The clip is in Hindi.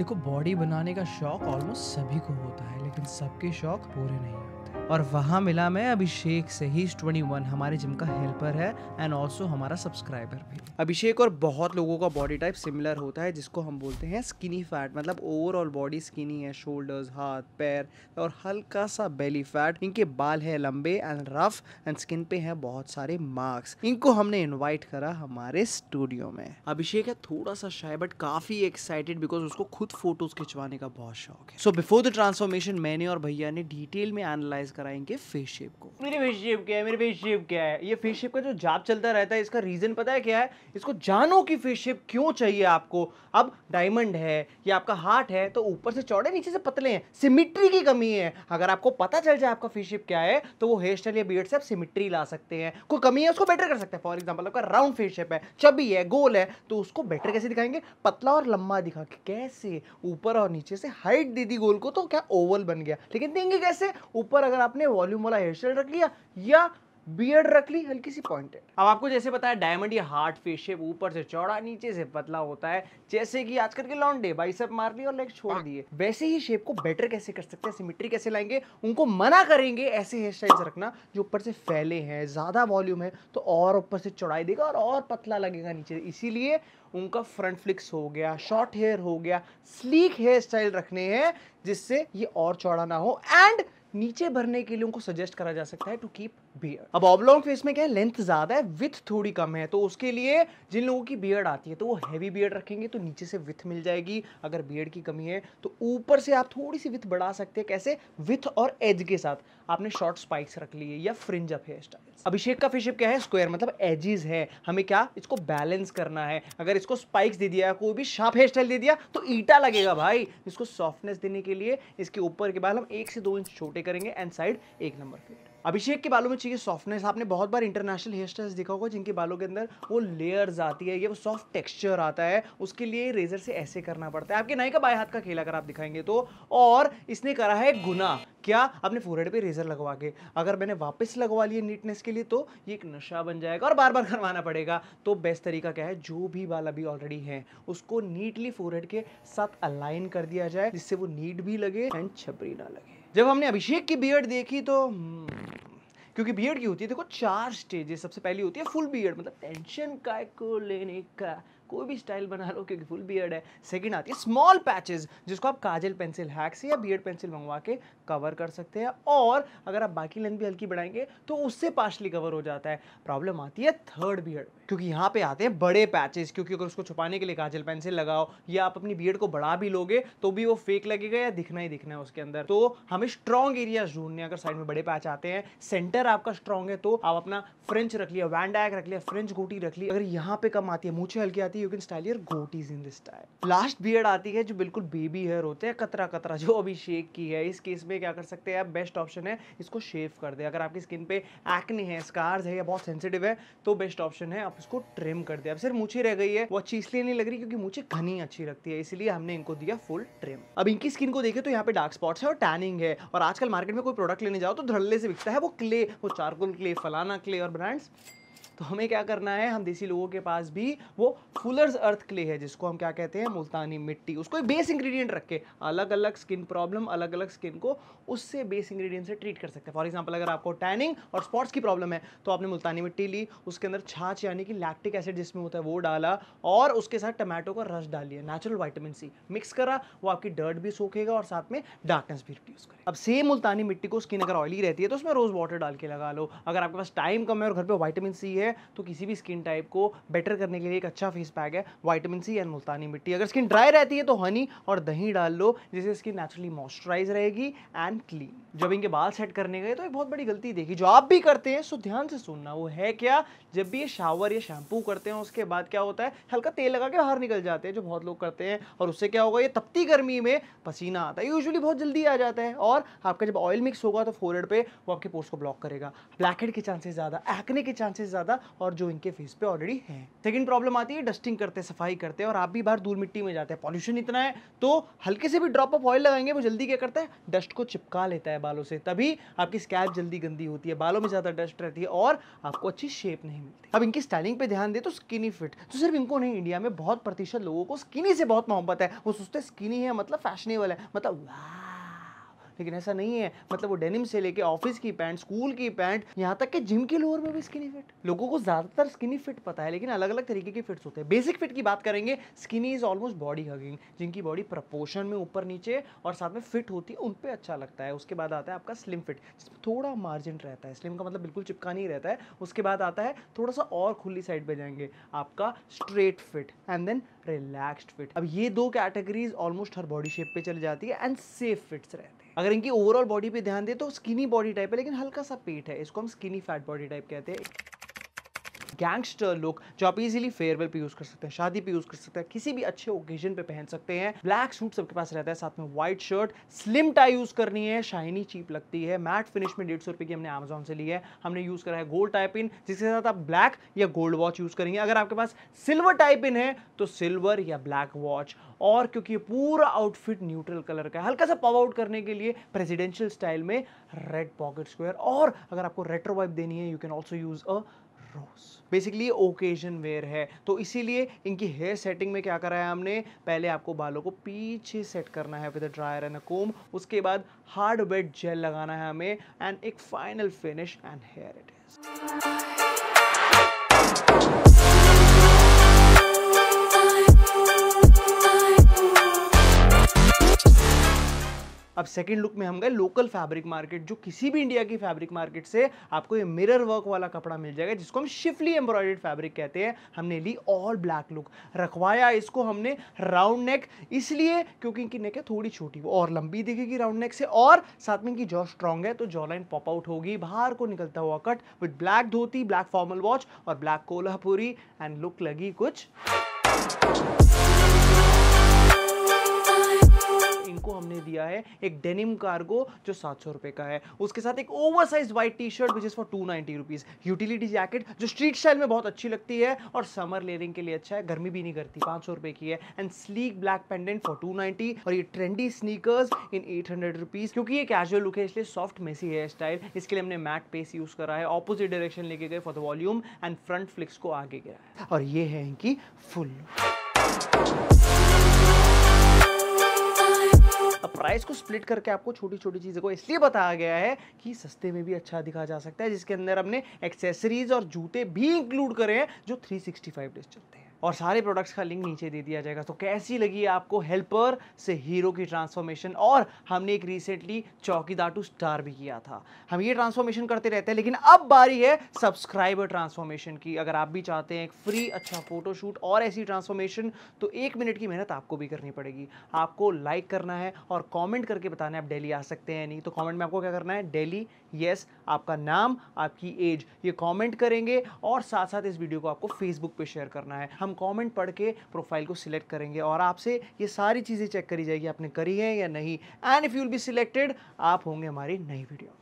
देखो बॉडी बनाने का शौक ऑलमोस्ट सभी को होता है लेकिन सबके शौक पूरे नहीं होते और वहाँ मिला मैं अभिषेक से ही ट्वेंटी वन हमारे जिम का हेल्पर है एंड ऑल्सो हमारा सब्सक्राइबर भी अभिषेक और बहुत लोगों का बॉडी टाइप सिमिलर होता है जिसको हम बोलते हैं स्किनी फैट मतलब ओवरऑल बॉडी स्किनी है शोल्डर्स हाथ पैर और हल्का सा बेली फैट इनके बाल है लंबे एंड रफ एंड स्किन पे है बहुत सारे मार्क्स इनको हमने इन्वाइट करा हमारे स्टूडियो में अभिषेक है थोड़ा सा शायद बट काफ़ी एक्साइटेड बिकॉज उसको खुद खुद फोटोज खिंचवाने का बहुत शौक है सो बिफोर द ट्रांसफॉर्मेशन मैंने और भैया ने डिटेल में एनालाइज करा इनके फेस शेप को मेरे फेस शेप क्या है मेरे फेस शेप क्या है ये फेस शेप का जो जाप चलता रहता है इसका रीजन पता है क्या है इसको जानो कि फेस शेप क्यों चाहिए आपको अब डायमंड है या आपका हार्ट है तो ऊपर से चौड़े नीचे से पतले हैं सिमिट्री की कमी है अगर आपको पता चल जाए आपका फेस शेप क्या है तो वो हेयर स्टाइल या बियड से आप सिमिट्री ला सकते हैं कोई कमी है उसको बेटर कर सकते हैं फॉर एग्जाम्पल आपका राउंड फेस शेप है चबी है गोल है तो उसको बेटर कैसे दिखाएंगे पतला और लंबा दिखा के कैसे ऊपर और नीचे से हाइट दे दी गोल को तो क्या ओवल बन गया लेकिन देंगे कैसे ऊपर अगर आपने वॉल्यूम वाला हेयर स्टाइल रख लिया या बियर्ड रख ली हल्की सी पॉइंटेड अब आपको जैसे बताया डायमंड ये हार्ट फेस शेप ऊपर से चौड़ा नीचे से पतला होता है जैसे कि आजकल के लॉन्डे सब मार लिए और लेग छोड़ हाँ। दिए वैसे ही शेप को बेटर कैसे कर सकते हैं सिमिट्री कैसे लाएंगे उनको मना करेंगे ऐसे हेयर स्टाइल्स रखना जो ऊपर से फैले हैं ज़्यादा वॉल्यूम है तो और ऊपर से चौड़ाई देगा और और पतला लगेगा नीचे इसीलिए उनका फ्रंट फ्लिक्स हो गया शॉर्ट हेयर हो गया स्लीक हेयर स्टाइल रखने हैं जिससे ये और चौड़ा ना हो एंड नीचे भरने के लिए उनको सजेस्ट करा जा सकता है टू कीप बियर्ड अब ऑबलोंग फेस में क्या है लेंथ ज़्यादा है विथ थोड़ी कम है तो उसके लिए जिन लोगों की बियर्ड आती है तो वो हैवी बियर्ड रखेंगे तो नीचे से विथ मिल जाएगी अगर बियर्ड की कमी है तो ऊपर से आप थोड़ी सी विथ बढ़ा सकते हैं कैसे विथ और एज के साथ आपने शॉर्ट स्पाइक्स रख लिए या fringe of hair style Abhishek का फेशिप क्या है स्क्वायर मतलब एजिज है हमें क्या इसको बैलेंस करना है अगर इसको स्पाइक्स दे दिया कोई भी शार्प हेयर स्टाइल दे दिया तो ईटा लगेगा भाई इसको सॉफ्टनेस देने के लिए इसके ऊपर के बाद हम एक से दो इंच छोटे करेंगे एंड साइड एक नंबर फिट अभिषेक के बालों में चाहिए सॉफ्टनेस आपने बहुत बार इंटरनेशनल हेयर स्टाइल्स देखा होगा जिनके बालों के अंदर वो लेयर्स आती है ये वो सॉफ्ट टेक्सचर आता है उसके लिए रेजर से ऐसे करना पड़ता है आपके नाई का बाएं हाथ का खेल अगर आप दिखाएंगे तो और इसने करा है गुना क्या अपने फोरहेड पे रेजर लगवा के अगर मैंने वापस लगवा लिए नीटनेस के लिए तो ये एक नशा बन जाएगा और बार बार करवाना पड़ेगा तो बेस्ट तरीका क्या है जो भी बाल अभी ऑलरेडी हैं उसको नीटली फोरहेड के साथ अलाइन कर दिया जाए जिससे वो नीट भी लगे एंड छपरी ना लगे जब हमने अभिषेक की बियर्ड देखी तो हम्म, क्योंकि बियर्ड की होती है देखो चार स्टेजेस सबसे पहली होती है फुल बियर्ड मतलब टेंशन का को लेने का कोई भी स्टाइल बना लो क्योंकि फुल बियर्ड है सेकेंड आती है स्मॉल पैचेज जिसको आप काजल पेंसिल हैक से या बियर्ड पेंसिल मंगवा के कवर कर सकते हैं और अगर आप बाकी लेंथ भी हल्की बढ़ाएंगे तो उससे पार्शली कवर हो जाता है प्रॉब्लम आती है थर्ड बियर्ड क्योंकि यहाँ पे आते हैं बड़े पैचेस क्योंकि अगर उसको छुपाने के लिए काजल पेंसिल लगाओ या आप अपनी बियर्ड को बढ़ा भी लोगे तो भी वो फेक लगेगा या दिखना ही दिखना है उसके अंदर तो हमें स्ट्रॉन्ग एरिया ढूंढने अगर साइड में बड़े पैच आते हैं सेंटर आपका स्ट्रॉन्ग है तो आप अपना फ्रेंच रख लिया वैंड रख लिया फ्रेंच गोटी रख लिया अगर यहाँ पे कम आती है मूछे हल्की आती है you can style your goatees in this style. Last beard आती है जो बिल्कुल बेबी हेयर होते हैं कतरा कतरा जो अभी शेक की है इस केस में क्या कर सकते हैं आप बेस्ट ऑप्शन है इसको शेव कर दे अगर आपकी स्किन पे एक्ने है स्कार्स है या बहुत सेंसिटिव है तो बेस्ट ऑप्शन है आप इसको ट्रिम कर दे अब सिर्फ मुझे रह गई है वो अच्छी इसलिए नहीं लग रही क्योंकि मुझे घनी अच्छी लगती है इसलिए हमने इनको दिया फुल ट्रिम अब इनकी स्किन को देखे तो यहाँ पे डार्क स्पॉट्स है और टैनिंग है और आजकल मार्केट में कोई प्रोडक्ट लेने जाओ तो धड़ल्ले से बिकता है वो क्ले वो चारकुल क्ले फलाना क्ले और ब्रांड्स तो हमें क्या करना है हम देसी लोगों के पास भी वो फुलर्स अर्थ क्ले है जिसको हम क्या कहते हैं मुल्तानी मिट्टी उसको एक बेस इंग्रेडिएंट रख के अलग अलग स्किन प्रॉब्लम अलग अलग स्किन को उससे बेस इंग्रेडिएंट से ट्रीट कर सकते हैं फॉर एग्जाम्पल अगर आपको टैनिंग और स्पॉट्स की प्रॉब्लम है तो आपने मुल्तानी मिट्टी ली उसके अंदर छाछ यानी कि लैक्टिक एसिड जिसमें होता है वो डाला और उसके साथ टमाटो का रस डाल लिया नेचुरल वाइटामिन सी मिक्स करा वो आपकी डर्ट भी सूखेगा और साथ में डार्कनेस भी रिड्यूस करेगा अब सेम मुल्तानी मिट्टी को स्किन अगर ऑयली रहती है तो उसमें रोज़ वाटर डाल के लगा लो अगर आपके पास टाइम कम है और घर पर वाइटामिन सी है है तो किसी भी स्किन टाइप को बेटर करने के लिए एक अच्छा फेस पैक है वाइटामिन सी एंड मुल्तानी मिट्टी अगर स्किन ड्राई रहती है तो हनी और दही डाल लो जिससे स्किन नेचुरली मॉइस्चराइज रहेगी एंड क्लीन जब इनके बाल सेट करने गए तो एक बहुत बड़ी गलती देखी जो आप भी करते हैं सो ध्यान से सुनना वो है क्या जब भी ये शावर या शैम्पू करते हैं उसके बाद क्या होता है हल्का तेल लगा के बाहर निकल जाते हैं जो बहुत लोग करते हैं और उससे क्या होगा ये तपती गर्मी में पसीना आता है यूजुअली बहुत जल्दी आ जाता है और आपका जब ऑयल मिक्स होगा तो फोरहेड पे वो आपके पोर्स को ब्लॉक करेगा ब्लैक हेड के चांसेस ज़्यादा एक्ने के चांसेस ज़्यादा ज़्यादा और जो इनके फेस पे ऑलरेडी हैं सेकंड प्रॉब्लम आती है डस्टिंग करते सफाई करते और आप भी बाहर धूल मिट्टी में जाते हैं पॉल्यूशन इतना है तो हल्के से भी ड्रॉप ऑफ ऑयल लगाएंगे वो जल्दी क्या करता है डस्ट को चिपका लेता है बालों से तभी आपकी स्कैप जल्दी गंदी होती है बालों में ज़्यादा डस्ट रहती है और आपको अच्छी शेप नहीं मिलती अब इनकी स्टाइलिंग पे ध्यान दे तो स्किनी फिट तो सिर्फ इनको नहीं इंडिया में बहुत प्रतिशत लोगों को स्किनी से बहुत मोहब्बत है वो सोचते हैं स्किनी है मतलब फैशनेबल है मतलब वाह लेकिन ऐसा नहीं है मतलब वो डेनिम से लेके ऑफिस की पैंट स्कूल की पैंट यहाँ तक कि जिम के लोअर में भी स्किनी फिट लोगों को ज़्यादातर स्किनी फिट पता है लेकिन अलग अलग तरीके के फिट्स होते हैं बेसिक फिट की बात करेंगे skinny is almost body hugging जिनकी बॉडी प्रपोर्शन में ऊपर नीचे और साथ में फिट होती है उन पर अच्छा लगता है उसके बाद आता है आपका स्लिम फिट थोड़ा मार्जिन रहता है स्लिम का मतलब बिल्कुल चिपका नहीं रहता है उसके बाद आता है थोड़ा सा और खुली साइड पर जाएंगे आपका straight fit and then relaxed fit अब ये दो कैटेगरीज ऑलमोस्ट हर बॉडी शेप पे चली जाती है एंड सेफ फिट्स रहते हैं अगर इनकी ओवरऑल बॉडी पे ध्यान दें तो स्किनी बॉडी टाइप है लेकिन हल्का सा पेट है इसको हम स्किनी फैट बॉडी टाइप कहते हैं गैंगस्टर लुक जो आप इजिली फेयरवेल पे यूज कर सकते हैं शादी पे यूज कर सकते हैं किसी भी अच्छे ओकेजन पे पहन सकते हैं ब्लैक सूट सबके पास रहता है साथ में white shirt slim tie use करनी है शाइनी चीप लगती है मैट फिनिश में डेढ़ सौ रुपए की हमने अमेजोन से ली है हमने यूज करा है गोल्ड टाइप इन जिसके साथ आप ब्लैक या गोल्ड वॉच यूज करेंगे अगर आपके पास सिल्वर टाइप इन है तो सिल्वर या ब्लैक वॉच और क्योंकि ये पूरा आउटफिट न्यूट्रल कलर का है हल्का सा पॉप आउट करने के लिए प्रेसिडेंशियल स्टाइल में रेड पॉकेट स्क्वायर और अगर आपको रेट्रो वाइब देनी है you can also use a rose basically occasion wear है तो इसीलिए इनकी हेयर सेटिंग में क्या कराया हमने पहले आपको बालों को पीछे सेट करना है with dryer and a comb उसके बाद हार्ड वेट जेल लगाना है हमें एंड एक final finish and here it is अब सेकेंड लुक में हम गए लोकल फैब्रिक मार्केट जो किसी भी इंडिया की फैब्रिक मार्केट से आपको ये मिरर वर्क वाला कपड़ा मिल जाएगा जिसको हम शिफली एम्ब्रॉयडेड फैब्रिक कहते हैं हमने ली ऑल ब्लैक लुक रखवाया इसको हमने राउंड नेक इसलिए क्योंकि इनकी नेक है थोड़ी छोटी वो और लंबी दिखेगी राउंड नेक से और साथ में इनकी जॉ स्ट्रॉन्ग है तो जॉ लाइन पॉप आउट होगी बाहर को निकलता हुआ cut with black dhoti black formal watch और ब्लैक कोल्हापुरी एंड लुक लगी कुछ उनको हमने दिया है एक डेनिम कार्गो जो सात सौ रुपए का है उसके साथ एक over size white T shirt which is for two ninety rupees utility jacket जो स्ट्रीट स्टाइल में बहुत अच्छी लगती है और समर लेरिंग के लिए अच्छा है गर्मी भी नहीं करती पांच सौ रुपए की है and sleek black pendant for two ninety और ये trendy sneakers in eight hundred rupees क्योंकि ये कैजुअल लुक है इसलिए सॉफ्ट मेसी हेयर स्टाइल इसके लिए हमने मैट पेस यूज़ करा है ऑपोजिट डायरेक्शन लेके गए for the volume and front flicks को आगे गिरा है और ये है इनकी फुल प्राइस को स्प्लिट करके आपको छोटी छोटी चीज़ों को इसलिए बताया गया है कि सस्ते में भी अच्छा दिखा जा सकता है जिसके अंदर हमने एक्सेसरीज और जूते भी इंक्लूड करे हैं जो थ्री सिक्सटी फाइव डेज चलते हैं और सारे प्रोडक्ट्स का लिंक नीचे दे दिया जाएगा तो कैसी लगी आपको हेल्पर से हीरो की ट्रांसफॉर्मेशन और हमने एक रिसेंटली चौकीदार टू स्टार भी किया था हम ये ट्रांसफॉर्मेशन करते रहते हैं लेकिन अब बारी है सब्सक्राइबर ट्रांसफॉर्मेशन की अगर आप भी चाहते हैं एक फ्री अच्छा फोटोशूट और ऐसी ट्रांसफॉर्मेशन तो एक मिनट की मेहनत आपको भी करनी पड़ेगी आपको लाइक करना है और कॉमेंट करके बताना है आप डेली आ सकते हैं नहीं तो कॉमेंट में आपको क्या करना है डेली येस आपका नाम आपकी एज ये कॉमेंट करेंगे और साथ साथ इस वीडियो को आपको फेसबुक पर शेयर करना है हम हम कमेंट पढ़ के प्रोफाइल को सिलेक्ट करेंगे और आपसे ये सारी चीज़ें चेक करी जाएगी आपने करी है या नहीं and if will be selected आप होंगे हमारी नई वीडियो